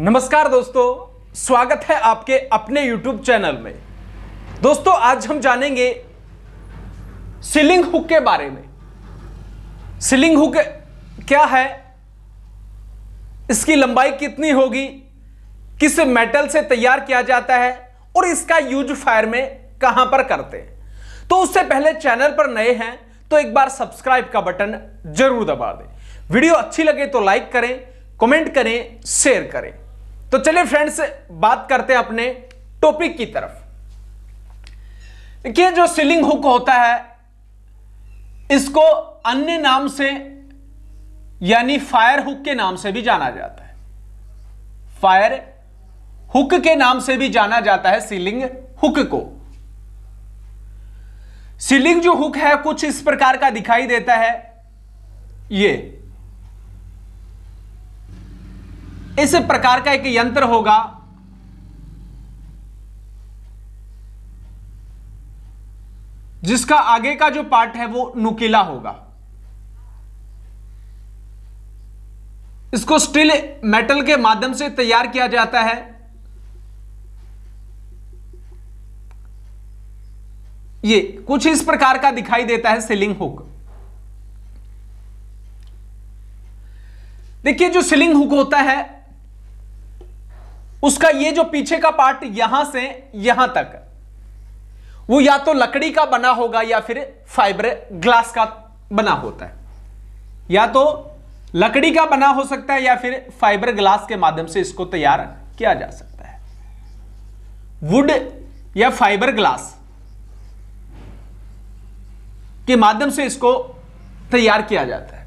नमस्कार दोस्तों स्वागत है आपके अपने YouTube चैनल में दोस्तों आज हम जानेंगे सिलिंग हुक के बारे में सिलिंग हुक क्या है इसकी लंबाई कितनी होगी किस मेटल से तैयार किया जाता है और इसका यूज फायर में कहां पर करते हैं तो उससे पहले चैनल पर नए हैं तो एक बार सब्सक्राइब का बटन जरूर दबा दें वीडियो अच्छी लगे तो लाइक करें कमेंट करें शेयर करें तो चलिए फ्रेंड्स बात करते हैं अपने टॉपिक की तरफ देखिए जो सीलिंग हुक होता है इसको अन्य नाम से यानी फायर हुक के नाम से भी जाना जाता है फायर हुक के नाम से भी जाना जाता है सीलिंग हुक को सीलिंग जो हुक है कुछ इस प्रकार का दिखाई देता है ये इस प्रकार का एक यंत्र होगा जिसका आगे का जो पार्ट है वो नुकीला होगा इसको स्टील मेटल के माध्यम से तैयार किया जाता है ये कुछ इस प्रकार का दिखाई देता है सिलिंग हुक देखिए जो सिलिंग हुक होता है उसका ये जो पीछे का पार्ट यहां से यहां तक वो या तो लकड़ी का बना होगा या फिर फाइबर ग्लास का बना होता है या तो लकड़ी का बना हो सकता है या फिर फाइबर ग्लास के माध्यम से इसको तैयार किया जा सकता है वुड या फाइबर ग्लास के माध्यम से इसको तैयार किया जाता है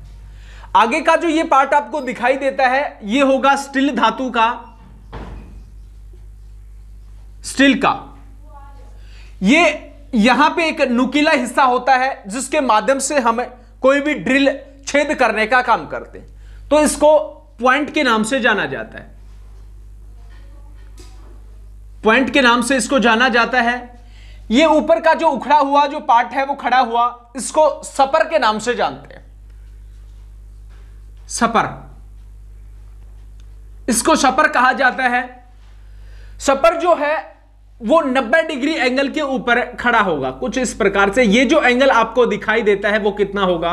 आगे का जो ये पार्ट आपको दिखाई देता है ये होगा स्टील धातु का स्टील का ये यहां पे एक नुकीला हिस्सा होता है जिसके माध्यम से हम कोई भी ड्रिल छेद करने का काम करते हैं तो इसको पॉइंट के नाम से जाना जाता है पॉइंट के नाम से इसको जाना जाता है ये ऊपर का जो उखड़ा हुआ जो पार्ट है वो खड़ा हुआ इसको सपर के नाम से जानते हैं सपर इसको सपर कहा जाता है सपर जो है वो 90 डिग्री एंगल के ऊपर खड़ा होगा कुछ इस प्रकार से ये जो एंगल आपको दिखाई देता है वो कितना होगा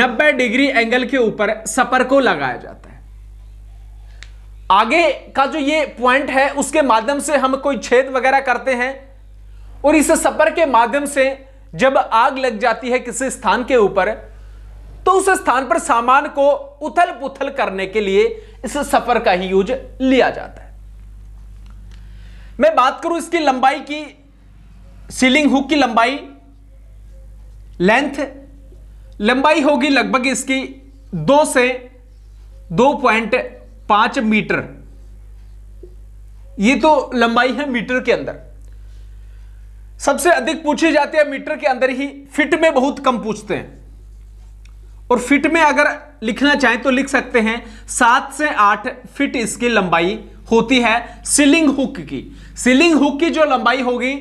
90 डिग्री एंगल के ऊपर सपर को लगाया जाता है आगे का जो ये पॉइंट है उसके माध्यम से हम कोई छेद वगैरह करते हैं और इस सपर के माध्यम से जब आग लग जाती है किसी स्थान के ऊपर तो उस स्थान पर सामान को उथल पुथल करने के लिए इस सपर का ही यूज लिया जाता है मैं बात करूं इसकी लंबाई की सीलिंग हुक की लंबाई लेंथ लंबाई होगी लगभग इसकी दो से दो पॉइंट पांच मीटर ये तो लंबाई है मीटर के अंदर सबसे अधिक पूछी जाती है मीटर के अंदर ही फिट में बहुत कम पूछते हैं और फिट में अगर लिखना चाहें तो लिख सकते हैं सात से आठ फिट इसकी लंबाई होती है सीलिंग हुक की सीलिंग हुक की जो लंबाई होगी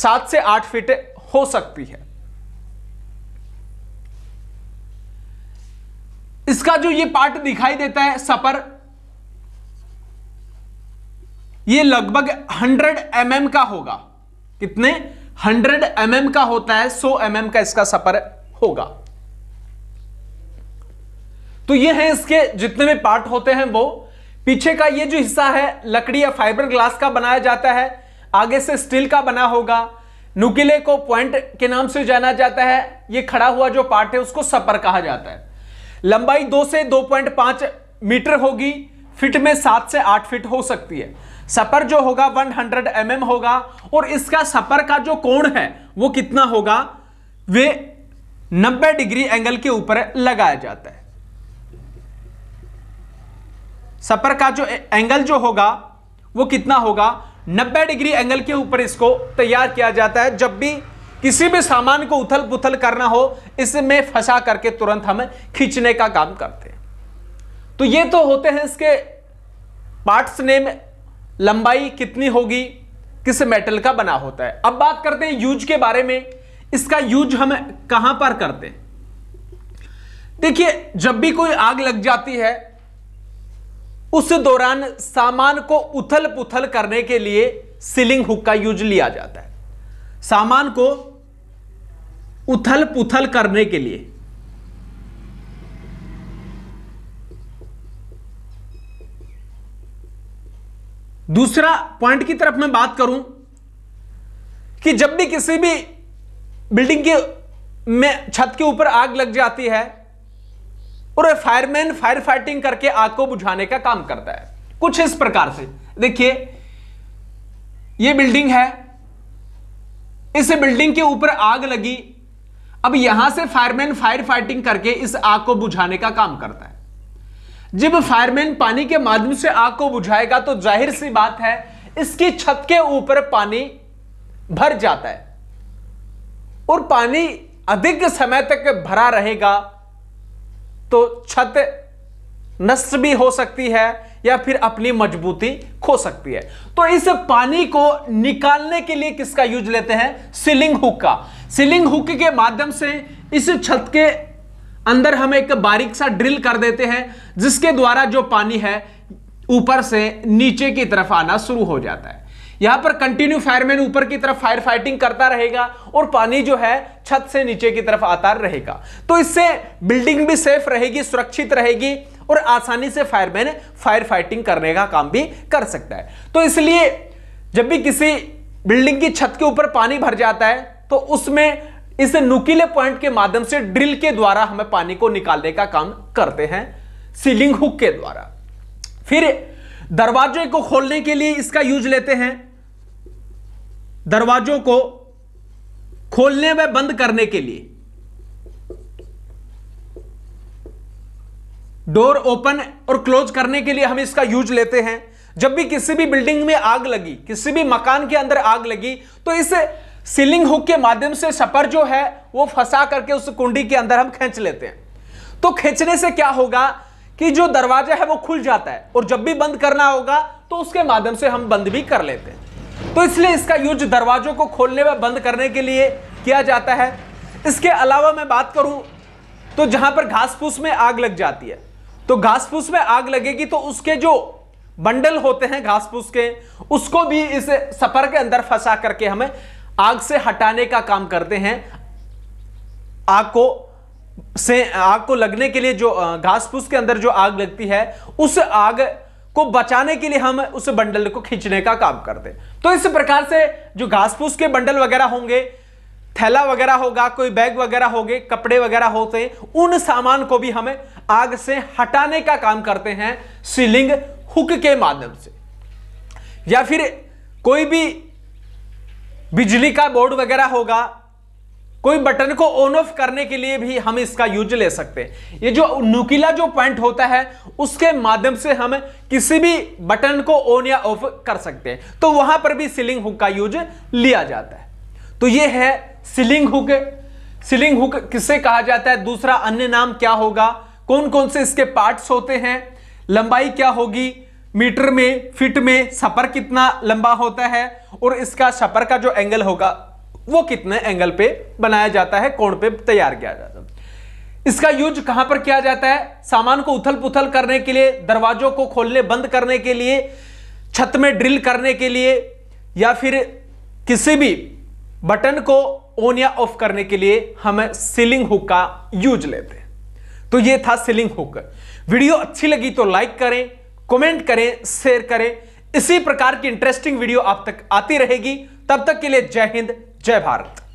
सात से आठ फिट हो सकती है इसका जो ये पार्ट दिखाई देता है सपर ये लगभग 100 एम mm का होगा कितने 100 एम mm का होता है 100 एम mm का इसका सपर होगा तो ये हैं इसके जितने भी पार्ट होते हैं वो पीछे का ये जो हिस्सा है लकड़ी या फाइबर ग्लास का बनाया जाता है आगे से स्टील का बना होगा नुकीले को पॉइंट के नाम से जाना जाता है ये खड़ा हुआ जो पार्ट है उसको सपर कहा जाता है लंबाई दो से दो पॉइंट पांच मीटर होगी फिट में सात से आठ फिट हो सकती है सपर जो होगा 100 हंड्रेड mm होगा और इसका सपर का जो कोण है वो कितना होगा वे 90 डिग्री एंगल के ऊपर लगाया जाता है सपर का जो एंगल जो होगा वो कितना होगा 90 डिग्री एंगल के ऊपर इसको तैयार किया जाता है जब भी किसी भी सामान को उथल पुथल करना हो इसमें फंसा करके तुरंत हम खींचने का काम करते हैं तो ये तो होते हैं इसके पार्ट्स नेम लंबाई कितनी होगी किस मेटल का बना होता है अब बात करते हैं यूज के बारे में इसका यूज हम कहां पर करते हैं देखिए जब भी कोई आग लग जाती है उस दौरान सामान को उथल पुथल करने के लिए सीलिंग हुक का यूज लिया जाता है सामान को उथल पुथल करने के लिए दूसरा पॉइंट की तरफ मैं बात करूं कि जब भी किसी भी बिल्डिंग के में छत के ऊपर आग लग जाती है और फायरमैन फायर फाइटिंग करके आग को बुझाने का काम करता है कुछ इस प्रकार से देखिए ये बिल्डिंग है इस बिल्डिंग के ऊपर आग लगी अब यहां से फायरमैन फायर फाइटिंग करके इस आग को बुझाने का काम करता है जब फायरमैन पानी के माध्यम से आग को बुझाएगा तो जाहिर सी बात है इसकी छत के ऊपर पानी भर जाता है और पानी अधिक समय तक भरा रहेगा तो छत नष्ट भी हो सकती है या फिर अपनी मजबूती खो सकती है तो इस पानी को निकालने के लिए किसका यूज लेते हैं सीलिंग हुक का सीलिंग हुक के माध्यम से इस छत के अंदर हम एक बारीक सा ड्रिल कर देते हैं जिसके द्वारा जो पानी है ऊपर से नीचे की तरफ आना शुरू हो जाता है यहां पर कंटिन्यू फायरमैन ऊपर की तरफ फायर फाइटिंग करता रहेगा और पानी जो है छत से नीचे की तरफ आता रहेगा तो इससे बिल्डिंग भी सेफ रहेगी सुरक्षित रहेगी और आसानी से फायरमैन फायर फाइटिंग करने का काम भी कर सकता है तो इसलिए जब भी किसी बिल्डिंग की छत के ऊपर पानी भर जाता है तो उसमें इस नुकीले पॉइंट के माध्यम से ड्रिल के द्वारा हमें पानी को निकालने का काम करते हैं सीलिंग हुक के द्वारा फिर दरवाजे को खोलने के लिए इसका यूज लेते हैं दरवाजों को खोलने व बंद करने के लिए डोर ओपन और क्लोज करने के लिए हम इसका यूज लेते हैं जब भी किसी भी बिल्डिंग में आग लगी किसी भी मकान के अंदर आग लगी तो इस सीलिंग हुक के माध्यम से सपर जो है वो फंसा करके उस कुंडी के अंदर हम खींच लेते हैं तो खींचने से क्या होगा कि जो दरवाजा है वो खुल जाता है और जब भी बंद करना होगा तो उसके माध्यम से हम बंद भी कर लेते हैं तो इसलिए इसका यूज दरवाजों को खोलने व बंद करने के लिए किया जाता है इसके अलावा मैं बात करूं तो जहां पर घास फूस में आग लग जाती है तो घास फूस में आग लगेगी तो उसके जो बंडल होते हैं घास फूस के उसको भी इस सफर के अंदर फंसा करके हमें आग से हटाने का काम करते हैं आग को से आग को लगने के लिए जो घास फूस के अंदर जो आग लगती है उस आग को बचाने के लिए हम उस बंडल को खींचने का काम करते तो इस प्रकार से जो घास फूस के बंडल वगैरह होंगे थैला वगैरह होगा कोई बैग वगैरह होगे कपड़े वगैरह होते उन सामान को भी हमें आग से हटाने का काम करते हैं सीलिंग हुक के माध्यम से या फिर कोई भी बिजली का बोर्ड वगैरह होगा कोई बटन को ऑन ऑफ करने के लिए भी हम इसका यूज ले सकते हैं ये जो नुकीला जो पॉइंट होता है उसके माध्यम से हम किसी भी बटन को ऑन या ऑफ कर सकते हैं तो वहां पर भी सीलिंग हुक का यूज लिया जाता है तो ये है सीलिंग हुक सीलिंग हुक किससे कहा जाता है दूसरा अन्य नाम क्या होगा कौन कौन से इसके पार्ट्स होते हैं लंबाई क्या होगी मीटर में फिट में सपर कितना लंबा होता है और इसका सपर का जो एंगल होगा वो कितने एंगल पे बनाया जाता है कोण पे तैयार किया जाता है इसका यूज कहां पर किया जाता है सामान को उथल पुथल करने के लिए दरवाजों को खोलने बंद करने के लिए छत में ड्रिल करने के लिए या फिर किसी भी बटन को ऑन या ऑफ करने के लिए हम सीलिंग हुक का यूज लेते हैं तो ये था सीलिंग हुक वीडियो अच्छी लगी तो लाइक करें कमेंट करें शेयर करें इसी प्रकार की इंटरेस्टिंग वीडियो आप तक आती रहेगी तब तक के लिए जय हिंद जय भारत